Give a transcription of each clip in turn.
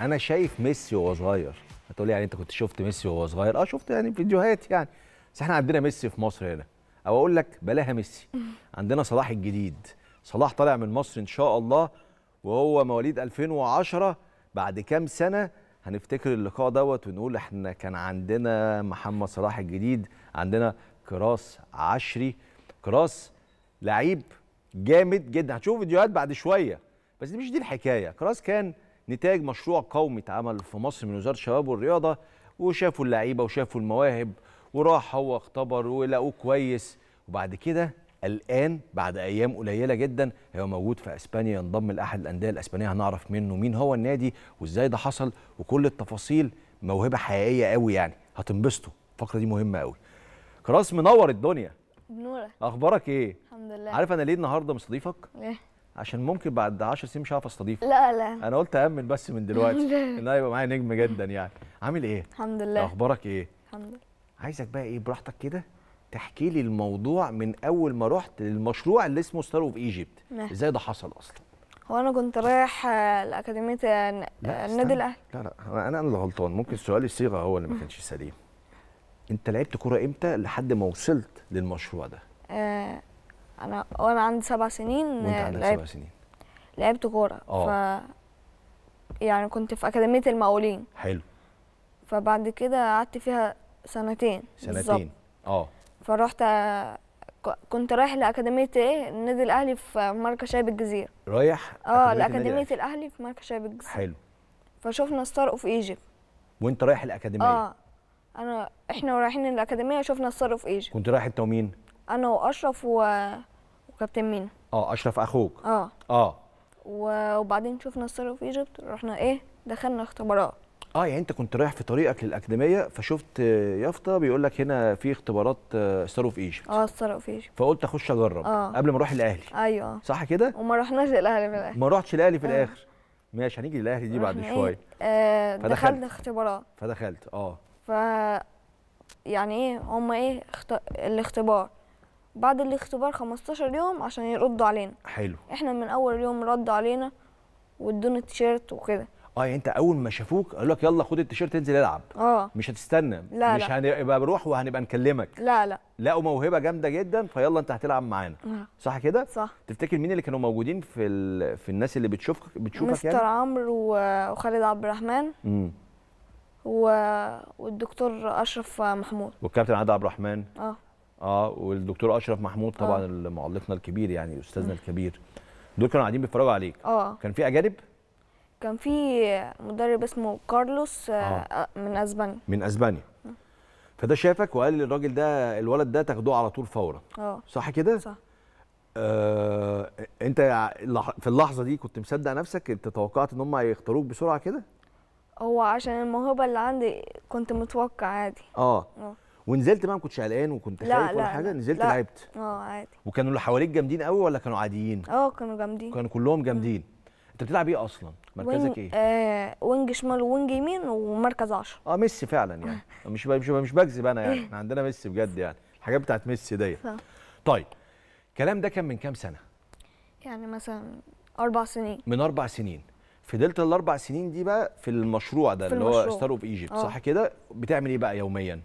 انا شايف ميسي وهو صغير هتقول لي يعني انت كنت شفت ميسي وهو صغير اه شفت يعني فيديوهات يعني بس احنا عندنا ميسي في مصر هنا او اقول لك بلاها ميسي عندنا صلاح الجديد صلاح طالع من مصر ان شاء الله وهو مواليد 2010 بعد كام سنه هنفتكر اللقاء دوت ونقول احنا كان عندنا محمد صلاح الجديد عندنا كراس عشري كراس لعيب جامد جدا هتشوف فيديوهات بعد شويه بس دي مش دي الحكايه كراس كان نتاج مشروع قومي اتعمل في مصر من وزاره الشباب والرياضه وشافوا اللعيبه وشافوا المواهب وراح هو اختبر ولقوه كويس وبعد كده الان بعد ايام قليله جدا هو موجود في اسبانيا ينضم لاحد الانديه الاسبانيه هنعرف منه مين هو النادي وازاي ده حصل وكل التفاصيل موهبه حقيقيه قوي يعني هتنبسطوا الفقره دي مهمه قوي كراس منور الدنيا نوره اخبارك ايه الحمد لله عارف انا ليه النهارده مستضيفك ليه عشان ممكن بعد 10 سنين مش هعرف استضيفه لا لا انا قلت امن بس من دلوقتي ان انا معايا نجم جدا يعني عامل ايه الحمد لله اخبارك ايه الحمد لله عايزك بقى ايه براحتك كده تحكي لي الموضوع من اول ما رحت للمشروع اللي اسمه ستار اوف ايجيبت ازاي ده حصل اصلا هو انا كنت رايح آه، الاكاديميه النادي آه، آه، الاهلي لا لا انا انا اللي غلطان ممكن سؤال الصيغه هو اللي ما كانش سليم انت لعبت كوره امتى لحد ما وصلت للمشروع ده آه انا وانا عندي سبع سنين وانت عندك سبع سنين لعبت كوره آه. ف يعني كنت في اكاديميه المقاولين حلو فبعد كده قعدت فيها سنتين سنتين اه فروحت كنت رايح لاكاديميه ايه النادي الاهلي في مركز شايب الجزيره رايح اه لاكاديميه الاهلي في مركز شايب الجزيره حلو فشفنا ستار اوف ايجيبت وانت رايح الاكاديميه اه انا احنا رايحين الاكاديميه شفنا ستار اوف ايجيبت كنت رايح انت ومين انا واشرف و كابتن مينا اه اشرف اخوك اه اه وبعدين شفنا ستار اوف ايجيبت رحنا ايه دخلنا اختبارات اه يعني انت كنت رايح في طريقك للاكاديميه فشفت يافطه بيقول لك هنا في اختبارات ستار آه، اوف ايجيبت اه ستار اوف ايجيبت فقلت اخش اجرب آه. قبل ما اروح الاهلي ايوه صح كده وما رحناش الاهلي في الاخر ما رحتش الاهلي في آه. الاخر ماشي هنيجي للاهلي دي بعد ايه، شويه إيه؟ آه دخلت اختبارات فدخلت اه ف يعني ايه هم ايه اخت... الاختبار بعد الاختبار 15 يوم عشان يردوا علينا حلو احنا من اول يوم ردوا علينا وادونا التيشيرت وكده اه يعني انت اول ما شافوك قالوا لك يلا خد التيشيرت انزل العب اه مش هتستنى لا مش هنبقى بنروح وهنبقى نكلمك لا لا لقوا موهبه جامده جدا فيلا انت هتلعب معانا آه. صح كده صح تفتكر مين اللي كانوا موجودين في ال... في الناس اللي بتشوفك بتشوفك يعني؟ مستر يعني؟ عمرو و... وخالد عبد الرحمن امم و... والدكتور اشرف محمود والكابتن عادل عبد الرحمن اه اه والدكتور اشرف محمود طبعا آه. معلقنا الكبير يعني استاذنا الكبير دول كانوا قاعدين بيتفرجوا عليك اه كان في اجانب كان في مدرب اسمه كارلوس آه. آه. آه، من اسبانيا من اسبانيا فده شافك وقال للراجل ده الولد ده تاخدوه على طول فورا اه صح كده صح آه، انت في اللحظه دي كنت مصدق نفسك انت توقعت ان هم هيختاروك بسرعه كده هو عشان الموهبه اللي عندي كنت متوقع عادي اه, آه. ونزلت بقى ما كنتش قلقان وكنت خايف ولا حاجه نزلت لا. لعبت اه عادي وكانوا اللي حواليك جامدين قوي ولا كانوا عاديين اه كانوا جامدين كانوا كلهم جامدين انت بتلعب ايه اصلا مركزك ايه آه وينج شمال وينج يمين ومركز 10 اه ميسي فعلا يعني مش مش مش بكذب انا يعني احنا عندنا ميسي بجد يعني الحاجات بتاعت ميسي ديت طيب الكلام ده كان من كام سنه يعني مثلا اربع سنين من اربع سنين فضلت الاربع سنين دي بقى في المشروع ده في اللي المشروع. هو ستار اوف ايجيبت اه. صح كده بتعمل ايه بقى يوميا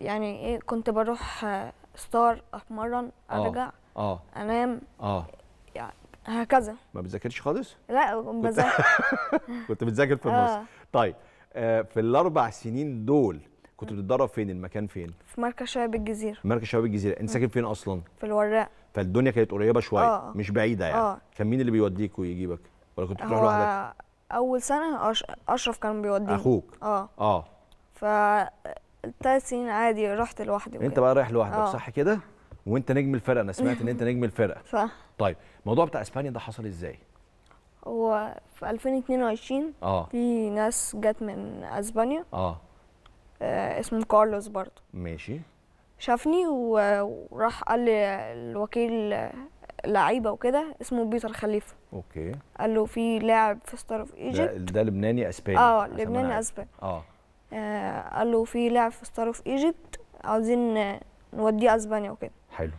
يعني ايه كنت بروح ستار اتمرن آه، ارجع اه انام اه يعني هكذا ما بتذاكرش خالص؟ لا بذاكر كنت بتذاكر في النص آه. طيب آه في الاربع سنين دول كنت بتتدرب فين المكان فين؟ في مركز شباب الجزيره مركز شباب الجزيره انت ساكن فين اصلا؟ في الوراق فالدنيا كانت قريبه شويه آه. مش بعيده يعني آه. كان مين اللي بيوديك ويجيبك؟ ولا كنت بتروح لوحدك؟ اول سنه اشرف كان بيوديني اخوك اه اه ف ثلاث سنين عادي رحت لوحدي انت بقى رايح لوحدك اه. صح كده وانت نجم الفرقه انا سمعت ان انت نجم الفرقه صح طيب الموضوع بتاع اسبانيا ده حصل ازاي هو في 2022 اه في ناس جت من اسبانيا اه, آه اسمه كارلوس برضه ماشي شافني وراح قال لي الوكيل لعيبه وكده اسمه بيتر خليفه اوكي قال له في لاعب في ستار اوف ايجيبت ده لبناني اسباني اه لبناني اسباني اه آه، قال له في لاعب في ستار اوف ايجيبت عاوزين نوديه اسبانيا وكده حلو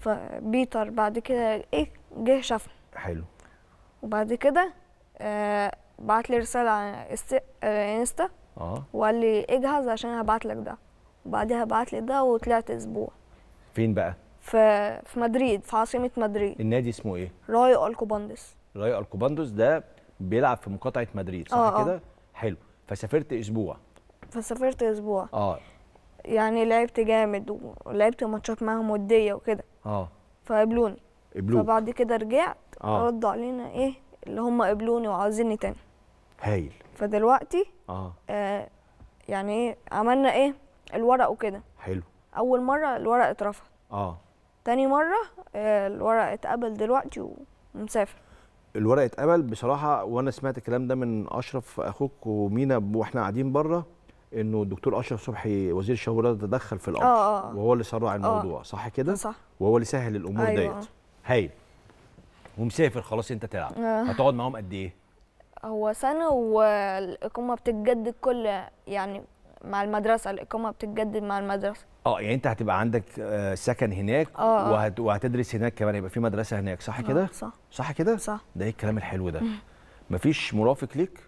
فبيتر بعد كده ايه جه شافنا حلو وبعد كده آه بعت لي رساله على آه، انستا اه وقال لي اجهز عشان هبعت لك ده وبعدها بعت لي ده وطلعت اسبوع فين بقى في في مدريد في عاصمه مدريد النادي اسمه ايه راي الكوباندس راي الكوباندس ده بيلعب في مقاطعه مدريد صح آه, آه. كده آه. حلو فسافرت اسبوع فسافرت اسبوع اه يعني لعبت جامد ولعبت ماتشات معاهم وديه وكده اه فقبلوني قبلوني فبعد كده رجعت آه. ردوا علينا ايه اللي هم قبلوني وعاوزيني تاني هايل فدلوقتي اه, آه يعني ايه عملنا ايه الورق وكده حلو اول مره الورق اترفض اه تاني مره آه الورق اتقبل دلوقتي ومسافر الورق اتقبل بصراحه وانا سمعت الكلام ده من اشرف اخوك ومينا واحنا قاعدين بره انه الدكتور اشرف صبحي وزير الشباب والرياضه تدخل في الامر آه آه. وهو اللي سرع آه. الموضوع آه. صح كده صح وهو اللي سهل الامور أيوة. ديت هايل ومسافر خلاص انت تلعب آه. هتقعد معاهم قد ايه هو سنه والاقامه بتتجدد كل يعني مع المدرسه الاقامه بتتجدد مع المدرسه اه يعني انت هتبقى عندك آه، سكن هناك آه. آه. وهتدرس هناك كمان يبقى في مدرسه هناك صح كده آه صح صح كده صح ده ايه الكلام الحلو ده مفيش مرافق ليك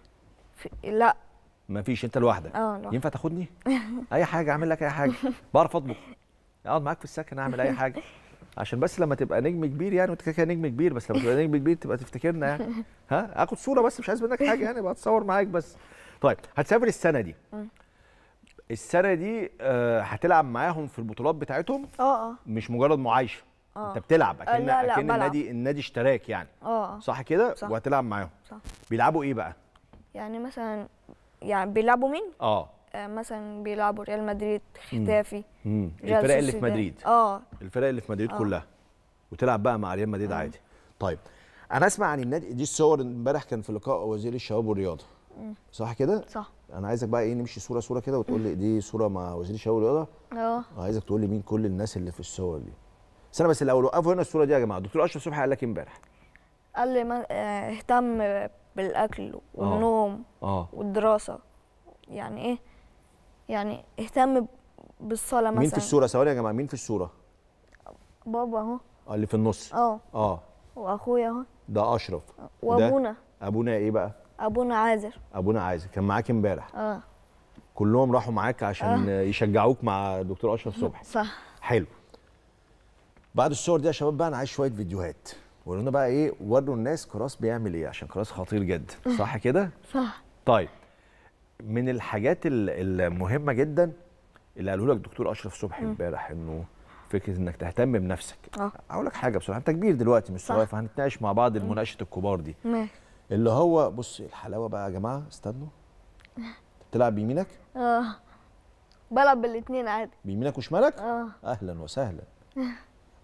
في... لا ما فيش انت لوحدك اه ينفع تاخدني اي حاجه اعمل لك اي حاجه بعرف اطبخ اقعد معاك في السكن اعمل اي حاجه عشان بس لما تبقى نجم كبير يعني وانت كده نجم كبير بس لما تبقى نجم كبير تبقى تفتكرنا يعني ها اخد صوره بس مش عايز منك حاجه يعني بتصور معاك بس طيب هتسافر السنه دي اه. السنه دي آه، هتلعب معاهم في البطولات بتاعتهم اه اه مش مجرد معايشه أوه. انت بتلعب آه، اكن اكن النادي النادي اشتراك يعني اه صح كده وهتلعب معاهم صح بيلعبوا ايه بقى يعني مثلا يعني بيلعبوا مين؟ آه. اه مثلا بيلعبوا ريال مدريد ختافي الفرق اللي في مدريد اه الفرق اللي في مدريد أوه. كلها وتلعب بقى مع ريال مدريد آه. عادي طيب انا اسمع عن النادي دي الصور امبارح كان في لقاء وزير الشباب والرياضه صح كده صح انا عايزك بقى ايه نمشي صوره صوره كده وتقول لي دي صوره مع وزير الشباب والرياضه اه عايزك تقول لي مين كل الناس اللي في الصور دي استنى بس الاول وقفوا هنا الصوره دي يا جماعه دكتور اشرف صبحي قال لك امبارح قال لي آه، اهتم بالاكل آه. والنوم آه. والدراسه يعني ايه يعني اهتم بالصلاه مثلا مين في الصوره ثواني يا جماعه مين في الصوره بابا اهو اه اللي في النص اه اه واخويا اهو ده اشرف آه. وابونا ابونا ايه بقى ابونا عازر ابونا عازر كان معاك امبارح اه كلهم راحوا معاك عشان أوه. يشجعوك مع دكتور اشرف صبحي صح حلو بعد الصور دي يا شباب بقى انا عايز شويه فيديوهات وقالوا بقى ايه وروا الناس كراس بيعمل ايه عشان كراس خطير جدا صح كده صح طيب من الحاجات المهمه جدا اللي قاله لك دكتور اشرف صبحي امبارح انه فكره انك تهتم بنفسك اه اقول لك حاجه بصراحه انت كبير دلوقتي مش صغير فهنتناقش مع بعض مناقشه الكبار دي ماشي اللي هو بص الحلاوه بقى يا جماعه استنوا تلعب بيمينك اه بلعب بالاثنين عادي بيمينك وشمالك اه اهلا وسهلا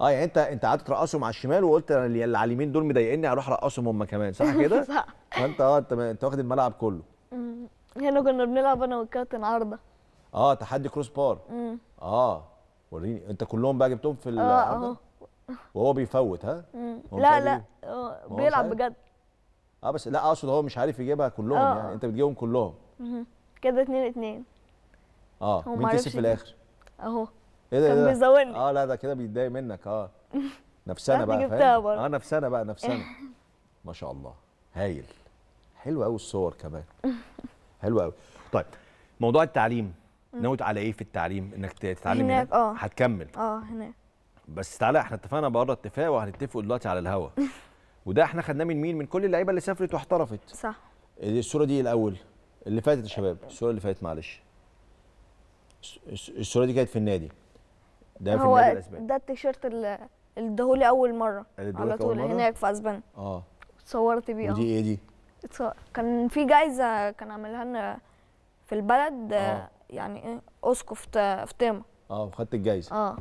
اه يعني انت انت قعدت ترقصهم على الشمال وقلت اللي على اليمين دول مضايقني هروح ارقصهم هم كمان صح كده؟ صح فانت اه انت انت واخد الملعب كله هنا يعني كنا بنلعب انا والكابتن عارضه اه تحدي كروس بار اه وريني انت كلهم بقى جبتهم في اه, اه. وهو بيفوت ها؟ لا لا بيلعب بجد اه بس لا اقصد هو مش عارف يجيبها كلهم أوه. يعني انت بتجيبهم كلهم كده 2 2 اه مين كسب في الاخر؟ اهو ايه ده كان ايه بيزودني اه لا ده كده بيتضايق منك اه نفسنا بقى فاهم اه نفسنا بقى نفسنا ما شاء الله هايل حلوه قوي الصور كمان حلوه قوي طيب موضوع التعليم ناوي على ايه في التعليم انك تتعلم هناك, هناك؟ اه هتكمل اه هناك بس تعالى احنا اتفقنا بره اتفاق وهنتفقوا دلوقتي على الهوا وده احنا خدناه من مين من كل اللعيبه اللي سافرت واحترفت صح إيه، الصوره دي الاول اللي فاتت يا شباب الصوره اللي فاتت معلش الصوره دي كانت في النادي ده في النادي الاسباني ده التيشيرت اللي ادهولي اول مره على طول هناك في اسبانيا اه اتصورت بيه ودي آه. ايه دي؟ كان في جايزه كان عاملها لنا في البلد آه. آه. يعني ايه اسقف في تيما اه وخدت الجايزه اه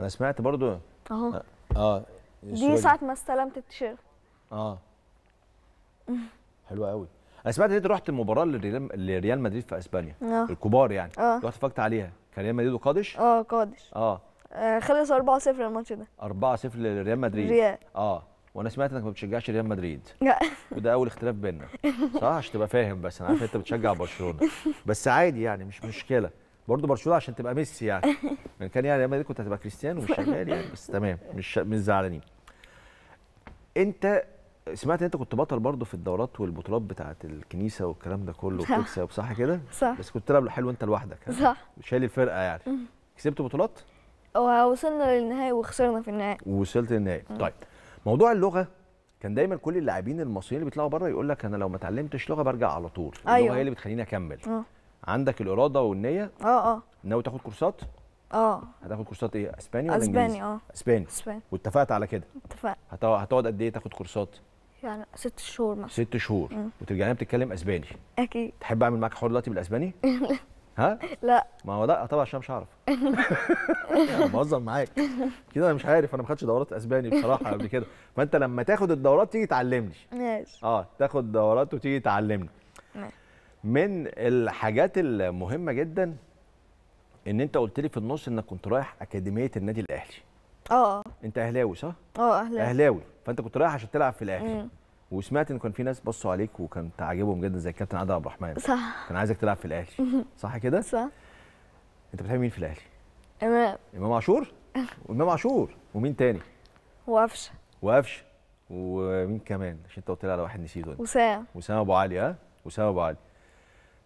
انا سمعت برضو اهو اه, آه، دي ساعه ما استلمت التيشيرت اه حلوه قوي انا سمعت ان انت رحت المباراه لريال مدريد في اسبانيا آه. الكبار يعني آه. رحت اتفرجت عليها كان ريال مدريد وقادش اه قادش اه, آه، خلص 4-0 الماتش ده 4-0 لريال مدريد ريال اه وانا سمعت انك ما بتشجعش ريال مدريد لا وده اول اختلاف بيننا صح عشان تبقى فاهم بس انا عارف انت بتشجع برشلونه بس عادي يعني مش مشكله برضه برشلونه عشان تبقى ميسي يعني من كان يعني ريال مدريد كنت هتبقى كريستيانو ومش شغال يعني بس تمام مش مش زعلانين انت سمعت ان انت كنت بطل برضه في الدورات والبطولات بتاعه الكنيسه والكلام ده كله وبتكسب صح كده؟ صح بس كنت تلعب حلو انت لوحدك صح شايل الفرقه يعني كسبت بطولات؟ وصلنا للنهائي وخسرنا في النهائي وصلت للنهائي طيب موضوع اللغه كان دايما كل اللاعبين المصريين اللي بيطلعوا بره يقول لك انا لو ما اتعلمتش لغه برجع على طول أيوة. اللغه هي اللي بتخليني اكمل أوه. عندك الاراده والنيه اه اه ناوي تاخد كورسات اه هتاخد كورسات ايه اسباني ولا اسباني اه اسباني اسباني واتفقت على كده اتفقت هتقعد قد ايه تاخد كورسات يعني ست شهور مثلا ست شهور وترجعي وترجع لنا بتتكلم اسباني اكيد تحب اعمل معاك حوار دلوقتي بالاسباني؟ ها؟ لا ما هو لا طبعا عشان مش هعرف بهزر معاك كده انا مش عارف انا ما خدتش دورات اسباني بصراحه قبل كده فانت لما تاخد الدورات تيجي تعلمني ماشي اه تاخد دورات وتيجي تعلمني من الحاجات المهمه جدا ان انت قلت لي في النص انك كنت رايح اكاديميه النادي الاهلي اه انت اهلاوي صح؟ اه اهلاوي اهلاوي فانت كنت رايح عشان تلعب في الاخر وسمعت ان كان في ناس بصوا عليك وكان تعجبهم جدا زي الكابتن عادل عبد الرحمن صح كان عايزك تلعب في الاهلي صح كده؟ صح انت بتحب مين في الاهلي؟ امام امام عاشور؟ امام عاشور ومين تاني؟ وقفشه وقفشه ومين كمان؟ عشان انت قلت لي على واحد نسيته وسام وسام ابو علي ها؟ وسام ابو علي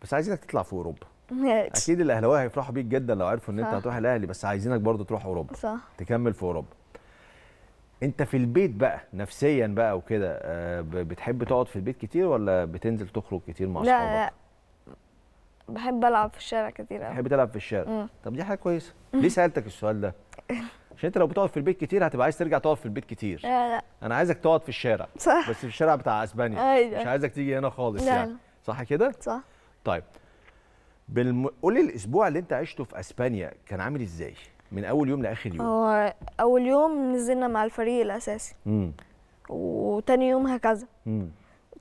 بس عايزينك تطلع في اوروبا اكيد الاهلاويه هيفرحوا بيك جدا لو عرفوا ان انت هتروح الاهلي بس عايزينك برضه تروح اوروبا صح تكمل في اوروبا انت في البيت بقى نفسيا بقى وكده آه، بتحب تقعد في البيت كتير ولا بتنزل تخرج كتير مع اصحابك؟ لا بحب العب في الشارع كتير قوي بتحب تلعب في الشارع مم. طب دي حاجه كويسه ليه سالتك السؤال ده؟ عشان انت لو بتقعد في البيت كتير هتبقى عايز ترجع تقعد في البيت كتير لا لا انا عايزك تقعد في الشارع صح بس في الشارع بتاع اسبانيا أيوة. مش عايزك تيجي هنا خالص لا. يعني صح كده؟ صح طيب بالم... قولي الاسبوع اللي انت عشته في اسبانيا كان عامل ازاي؟ من اول يوم لاخر يوم هو اول يوم نزلنا مع الفريق الاساسي امم وتاني يوم هكذا امم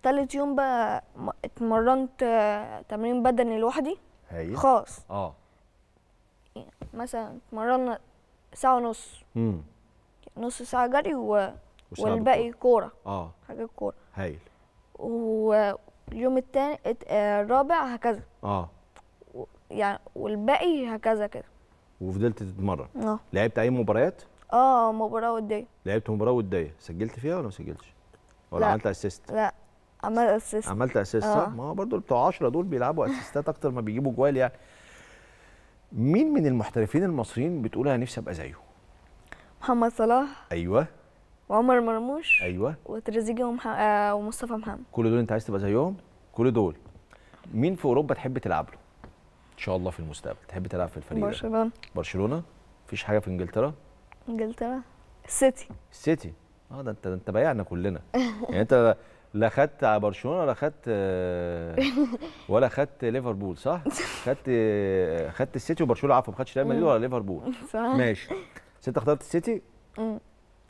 تالت يوم بقى اتمرنت تمرين بدني لوحدي خاص اه مثلا اتمرنا ساعه ونص امم نص ساعه جري و... والباقي كوره اه حاجه كوره هايل واليوم التاني آه، الرابع هكذا اه يعني والباقي هكذا كده وفضلت تتمرن اه لعبت اي مباريات اه مباراه وديه لعبت مباراه وديه سجلت فيها ولا ما سجلتش ولا لا. عملت اسيست لا عملت اسيست عملت اسيست آه. ما هو برضه بتوع 10 دول بيلعبوا اسيستات اكتر ما بيجيبوا جوال يعني مين من المحترفين المصريين بتقول انا نفسي ابقى زيه محمد صلاح ايوه وعمر مرموش ايوه وتريزيجيه ومح... آه ومصطفى محمد كل دول انت عايز تبقى زيهم كل دول مين في اوروبا تحب تلعب له شاء الله في المستقبل تحب تلعب في الفريق برشلونه برشلونه مفيش حاجه في انجلترا انجلترا السيتي السيتي اه ده انت ده انت بايعنا كلنا يعني انت لا خدت على برشلونه ولا خدت آه، ولا خدت ليفربول صح؟ خدت آه، خدت السيتي وبرشلونه عفوا ما خدتش ريال مدريد ولا ليفربول صح ماشي بس انت اخترت السيتي؟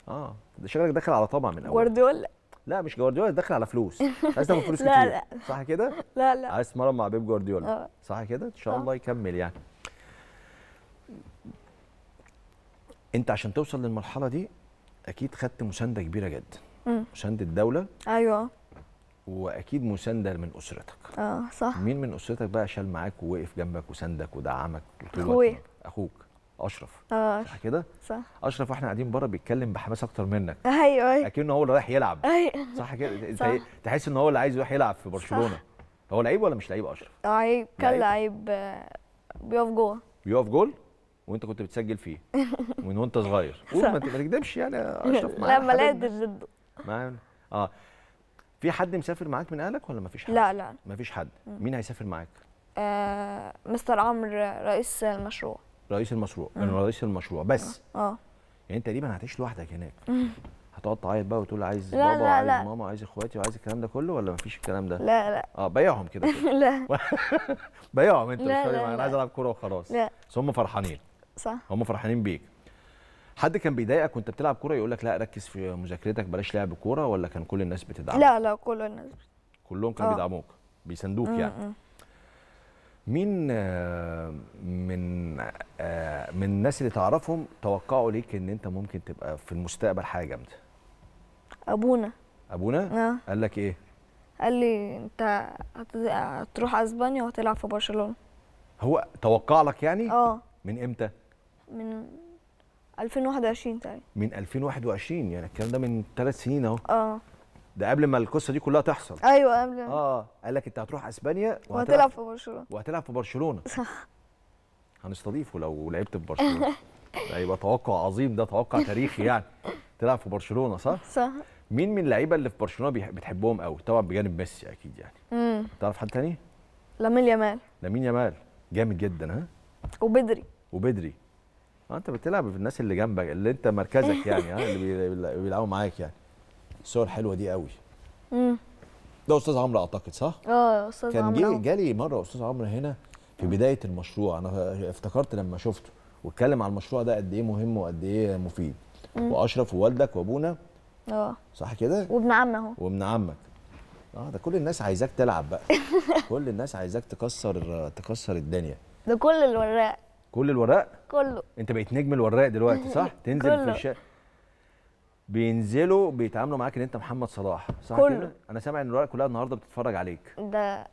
اه ده شكلك داخل على طمع من اول جوارديولا لا مش جوارديولا داخل على فلوس عايز تاخد فلوس لا كتير لا صح كده لا لا عايز تتمرن مع بيب جوارديولا اه. صح كده ان شاء اه. الله يكمل يعني انت عشان توصل للمرحله دي اكيد خدت مسانده كبيره جدا مسانده دوله ايوه واكيد مسانده من اسرتك اه صح مين من اسرتك بقى شال معاك ووقف جنبك وساندك ودعمك اخوي اخوك اشرف اه صح كده صح اشرف واحنا قاعدين بره بيتكلم بحماس اكتر منك ايوه ايوه اكنه هو اللي رايح يلعب ايوه صح كده انت إيه؟ تحس ان هو اللي عايز يروح يلعب في برشلونه صح. هو لعيب ولا مش لعيب اشرف آه، لعيب كان لعيب بيقف جوه بيقف جول وانت كنت بتسجل فيه من وانت صغير قول ما تكدبش يعني اشرف لا ما لقيت ضده معانا اه في حد مسافر معاك من اهلك ولا ما فيش حد لا لا ما فيش حد مين هيسافر معاك آه مستر عمرو رئيس المشروع رئيس المشروع يعني رئيس المشروع بس اه, آه. يعني انت تقريبا هتعيش لوحدك هناك هتقعد تعيط بقى وتقول عايز لا بابا لا عايز ماما عايز اخواتي وعايز الكلام ده كله ولا مفيش الكلام ده؟ لا لا اه بيعهم كده لا بيعهم انت مش فاهم انا عايز العب كوره وخلاص لا بس هم فرحانين صح هم فرحانين بيك حد كان بيضايقك وانت بتلعب كوره يقول لك لا ركز في مذاكرتك بلاش لعب كوره ولا كان كل الناس بتدعمك؟ لا لا كل الناس كلهم كانوا آه. بيدعموك بيساندوك يعني مين من من الناس اللي تعرفهم توقعوا ليك ان انت ممكن تبقى في المستقبل حاجه جامده ابونا ابونا آه. قال لك ايه قال لي انت هتروح اسبانيا وهتلعب في برشلونه هو توقع لك يعني اه من امتى من 2021 تقريبا من 2021 يعني الكلام ده من ثلاث سنين اهو اه ده قبل ما القصه دي كلها تحصل ايوه قبل اه قال لك انت هتروح اسبانيا وهتلعب في برشلونه وهتلعب في برشلونه صح هنستضيفه لو لعبت في برشلونه هيبقى توقع عظيم ده توقع تاريخي يعني تلعب في برشلونه صح؟ صح مين من اللعيبه اللي في برشلونه بتحبهم قوي؟ طبعا بجانب ميسي اكيد يعني امم تعرف حد تاني؟ لامين يامال لامين يامال جامد جدا ها؟ وبدري وبدري آه، انت بتلعب في الناس اللي جنبك اللي انت مركزك يعني ها اللي بيلعبوا معاك يعني الصور حلوه دي قوي امم ده استاذ عمرو اعتقد صح اه استاذ عمرو كان جالي مره استاذ عمرو هنا في بدايه المشروع انا افتكرت لما شفته واتكلم على المشروع ده قد ايه مهم وقد ايه مفيد مم. واشرف ووالدك وابونا اه صح كده وابن عمي اهو وابن عمك اه ده كل الناس عايزاك تلعب بقى كل الناس عايزاك تكسر تكسر الدنيا ده كل الوراق كل الوراق كله انت بقيت نجم الوراق دلوقتي صح تنزل في الشارع بينزلوا بيتعاملوا معاك ان انت محمد صلاح صح كله. كده؟ انا سامع ان الورق كلها النهارده بتتفرج عليك ده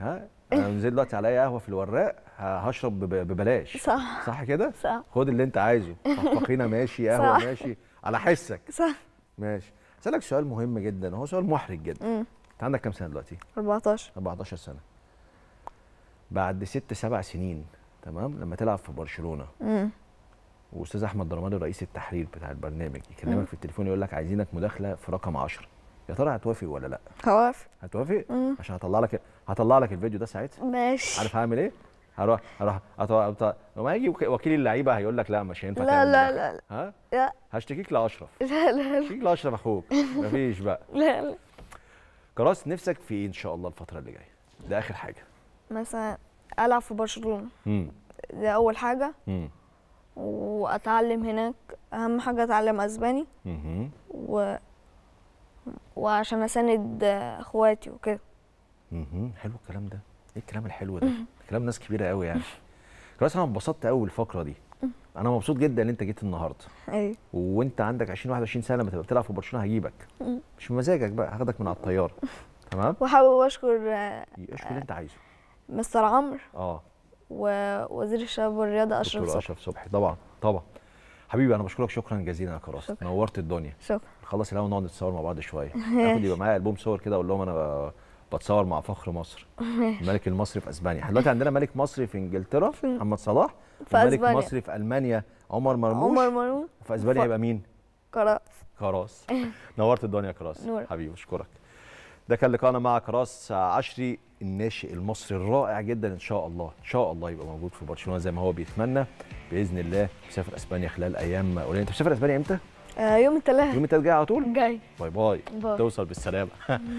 ها انا نزلت دلوقتي عليا قهوه في الوراق هشرب ببلاش صح صح كده؟ صح خد اللي انت عايزه فخينا ماشي قهوه صح. ماشي على حسك صح ماشي اسالك سؤال مهم جدا هو سؤال محرج جدا انت عندك كام سنه دلوقتي؟ 14 14 سنه بعد ست سبع سنين تمام لما تلعب في برشلونه امم واستاذ احمد درماني رئيس التحرير بتاع البرنامج يكلمك في التليفون يقول لك عايزينك مداخله في رقم 10 يا ترى هتوافق ولا لا هوافق هتوافق مم. عشان هطلع لك هطلع لك الفيديو ده ساعتها ماشي عارف هعمل ايه هروح هروح أطلع... لما يجي وكيل اللعيبه هيقول لك لا مش هينفع لا لا لا ها لا هشتكيك لاشرف لا لا هشتكيك لاشرف اخوك مفيش بقى لا لا كراس نفسك في ايه ان شاء الله الفتره اللي جايه ده اخر حاجه مثلا العب في برشلونه امم ده اول حاجه امم واتعلم هناك اهم حاجه اتعلم اسباني و... وعشان اساند اخواتي وكده حلو الكلام ده ايه الكلام الحلو ده كلام ناس كبيره قوي يعني كويس انا اتبسطت قوي الفقره دي انا مبسوط جدا ان انت جيت النهارده ايوه وانت عندك 20 21 سنه لما تبقى بتلعب في برشلونه هجيبك مش بمزاجك بقى هاخدك من على الطياره تمام وحابب اشكر اشكر اللي انت عايزه مستر عمرو اه ووزير الشباب والرياضه اشرف صبحي اشرف صبحي طبعا طبعا حبيبي انا بشكرك شكرا جزيلا يا كراسه نورت الدنيا شكرا نخلص الاول نقعد نتصور مع بعض شويه اخد يبقى معايا البوم صور كده اقول لهم انا بتصور مع فخر مصر الملك المصري في اسبانيا احنا دلوقتي عندنا ملك مصري في انجلترا محمد صلاح وملك مصري في المانيا عمر مرموش عمر مرموش في اسبانيا هيبقى مين كراس كراس نورت الدنيا يا كراس حبيبي اشكرك ده كان لقاءنا مع كراس عشري الناشئ المصري الرائع جدا ان شاء الله ان شاء الله يبقى موجود في برشلونه زي ما هو بيتمنى باذن الله مسافر اسبانيا خلال ايام قليله انت بتسافر اسبانيا امتى؟ آه يوم الثلاثاء يوم الثلاثاء جاي على طول؟ جاي باي باي, باي. توصل بالسلامه